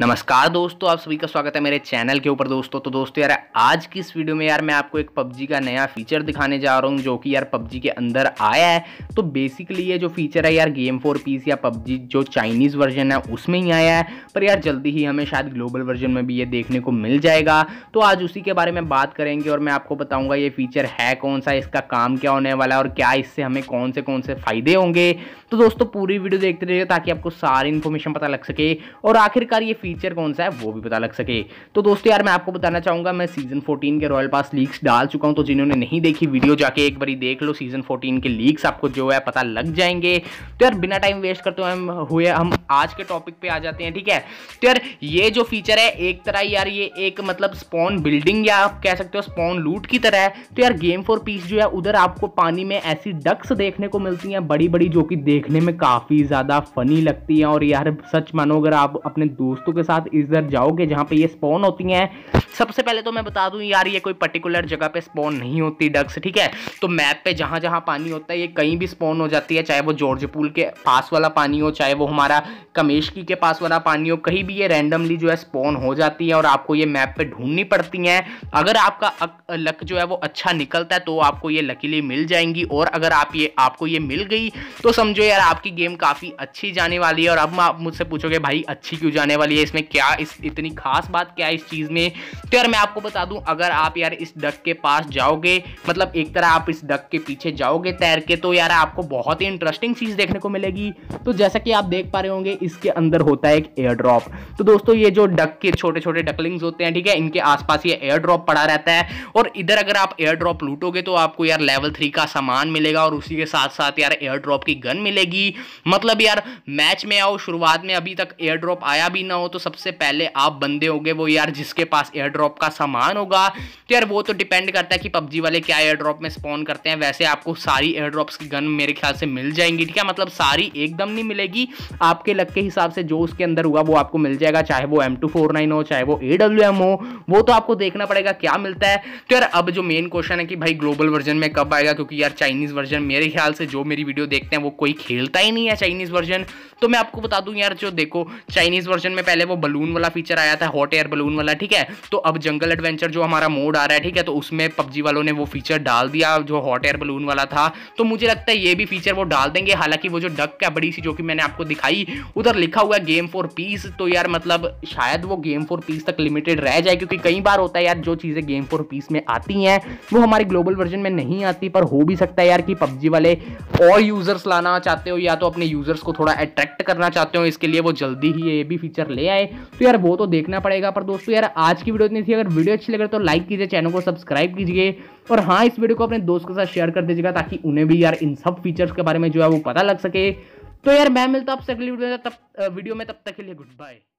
नमस्कार दोस्तों आप सभी का स्वागत है मेरे चैनल के ऊपर दोस्तों तो दोस्तों यार आज की इस वीडियो में यार मैं आपको एक पबजी का नया फीचर दिखाने जा रहा हूँ जो कि यार पबजी के अंदर आया है तो बेसिकली ये जो फीचर है यार गेम फोर पीस या पबजी जो चाइनीज़ वर्जन है उसमें ही आया है पर यार जल्दी ही हमें शायद ग्लोबल वर्जन में भी ये देखने को मिल जाएगा तो आज उसी के बारे में बात करेंगे और मैं आपको बताऊँगा ये फीचर है कौन सा इसका काम क्या होने वाला है और क्या इससे हमें कौन से कौन से फ़ायदे होंगे तो दोस्तों पूरी वीडियो देखते रहिए ताकि आपको सारी इन्फॉर्मेशन पता लग सके और आखिरकार ये फीचर कौन सा है वो भी पता लग सके तो दोस्तों यार मैं आपको बताना चाहूंगा मैं सीजन फोर्टीन के रॉयल पास लीक्स डाल चुका हूं तो जिन्होंने नहीं देखी वीडियो जाके एक बार देख लो सीजन फोर्टीन के लीक्स आपको जो है पता लग जाएंगे तो यार बिना टाइम वेस्ट करते हुए हम आज के टॉपिक पे आ जाते हैं ठीक है तो यार ये जो फीचर है एक तरह यार ये एक मतलब स्पॉन बिल्डिंग या आप कह सकते हो स्पॉन लूट की तरह है तो यार गेम फॉर पीस जो है उधर आपको पानी में ऐसी डक्स देखने को मिलती हैं बड़ी बड़ी जो कि देखने में काफ़ी ज़्यादा फनी लगती हैं और यार सच मानो अगर आप अपने दोस्तों के साथ इधर जाओगे जहाँ पे ये स्पॉन होती हैं सबसे पहले तो मैं बता दूं यार ये कोई पर्टिकुलर जगह पे स्पॉन नहीं होती डग्स ठीक है तो मैप पे जहाँ जहाँ पानी होता है ये कहीं भी स्पॉन हो जाती है चाहे वो जॉर्ज पुल के पास वाला पानी हो चाहे वो हमारा कमेशकी के पास वाला पानी हो कहीं भी ये रैंडमली जो है स्पॉन हो जाती है और आपको ये मैप पर ढूंढनी पड़ती हैं अगर आपका लक जो है वो अच्छा निकलता है तो आपको ये लकीली मिल जाएंगी और अगर आप ये आपको ये मिल गई तो समझो यार आपकी गेम काफ़ी अच्छी जाने वाली है और अब आप मुझसे पूछोगे भाई अच्छी क्यों जाने वाली है इसमें क्या इस इतनी खास बात क्या है इस चीज़ में तो यार मैं आपको बता दूं अगर आप यार इस डक के पास जाओगे मतलब एक तरह आप इस डक के पीछे जाओगे तैर के तो यार आपको बहुत ही इंटरेस्टिंग चीज़ देखने को मिलेगी तो जैसा कि आप देख पा रहे होंगे इसके अंदर होता है एक एयर ड्रॉप तो दोस्तों ये जो डक के छोटे छोटे डकलिंग्स होते हैं ठीक है इनके आसपास ये एयर ड्रॉप पड़ा रहता है और इधर अगर आप एयर ड्रॉप लूटोगे तो आपको यार लेवल थ्री का सामान मिलेगा और उसी के साथ साथ यार एयर ड्रॉप की गन मिलेगी मतलब यार मैच में आओ शुरुआत में अभी तक एयर ड्रॉप आया भी ना हो तो तो सबसे पहले आप बंदे होंगे वो यार जिसके पास एयर ड्रॉप का सामान होगा तो यार वो तो डिपेंड करता है कि पबजी वाले क्या एयर ड्रॉप में स्पॉन करते हैं वैसे आपको सारी एयर ड्रॉप्स की गन मेरे ख्याल से मिल जाएंगी ठीक है मतलब सारी एकदम नहीं मिलेगी आपके लग के हिसाब से जो उसके अंदर हुआ वो आपको मिल जाएगा चाहे वो एम हो चाहे वो ए हो वो तो आपको देखना पड़ेगा क्या मिलता है तो यार अब जो मेन क्वेश्चन है कि भाई ग्लोबल वर्जन में कब आएगा क्योंकि यार चाइनीज़ वर्जन मेरे ख्याल से जो मेरी वीडियो देखते हैं वो कोई खेलता ही नहीं है चाइनीज़ वर्जन तो मैं आपको बता दूं यार जो देखो चाइनीज़ वर्जन में पहले वो बलून वाला फीचर आया था हॉट एयर बलून वाला ठीक है तो अब जंगल एडवेंचर जो हमारा मोड आ रहा है ठीक है तो उसमें पबजी वालों ने वो फीचर डाल दिया जो हॉट एयर बलून वाला था तो मुझे लगता है ये भी फीचर वो डाल देंगे हालांकि वो जो डक है बड़ी सी जो कि मैंने आपको दिखाई उधर लिखा हुआ है गेम फॉर पीस तो यार मतलब शायद वो गेम फॉर पीस तक लिमिटेड रह जाए क्योंकि कई बार होता है यार जो चीज़ें गेम फॉर पीस में आती हैं वो हमारे ग्लोबल वर्जन में नहीं आती पर हो भी सकता है यार कि पबजी वाले और यूज़र्स लाना चाहते हो या तो अपने यूज़र्स को थोड़ा अट्रैक्ट करना चाहते हो इसके लिए वो जल्दी ही ये भी फीचर ले आए तो यार वो तो देखना पड़ेगा पर दोस्तों यार आज की वीडियो इतनी थी अगर वीडियो अच्छी लगे तो लाइक कीजिए चैनल को सब्सक्राइब कीजिए और हाँ इस वीडियो को अपने दोस्त के साथ शेयर कर दीजिएगा ताकि उन्हें भी यार इन सब फीचर्स के बारे में जो है वो पता लग सके तो यार मैं मिलता आपसे अगली वीडियो में तब वीडियो में तब तक के लिए गुड बाय